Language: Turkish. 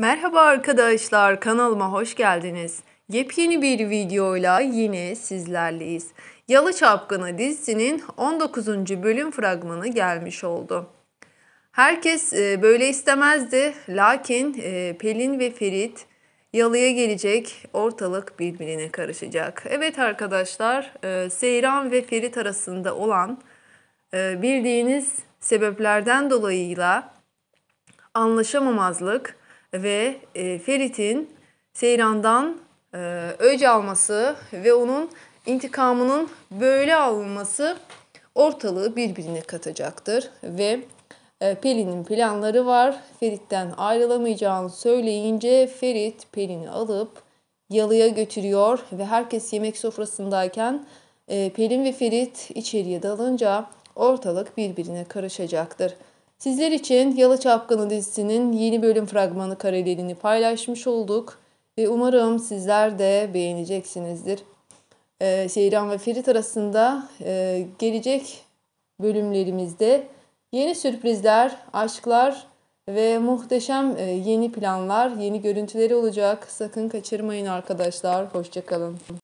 Merhaba arkadaşlar kanalıma hoş geldiniz. Yepyeni bir videoyla yine sizlerleyiz. Yalı Çapkını dizisinin 19. bölüm fragmanı gelmiş oldu. Herkes e, böyle istemezdi lakin e, Pelin ve Ferit yalıya gelecek ortalık birbirine karışacak. Evet arkadaşlar e, Seyran ve Ferit arasında olan bildiğiniz sebeplerden dolayıyla anlaşamamazlık ve e, Ferit'in Seyran'dan e, öc alması ve onun intikamının böyle alınması ortalığı birbirine katacaktır ve e, Pelin'in planları var. Ferit'ten ayrılamayacağını söyleyince Ferit Pelin'i alıp yalıya götürüyor ve herkes yemek sofrasındayken e, Pelin ve Ferit içeriye dalınca ortalık birbirine karışacaktır. Sizler için Yalı Çapkını dizisinin yeni bölüm fragmanı karelerini paylaşmış olduk. Ve umarım sizler de beğeneceksinizdir. Ee, Seyran ve Ferit arasında e, gelecek bölümlerimizde yeni sürprizler, aşklar ve muhteşem e, yeni planlar, yeni görüntüleri olacak. Sakın kaçırmayın arkadaşlar. Hoşçakalın.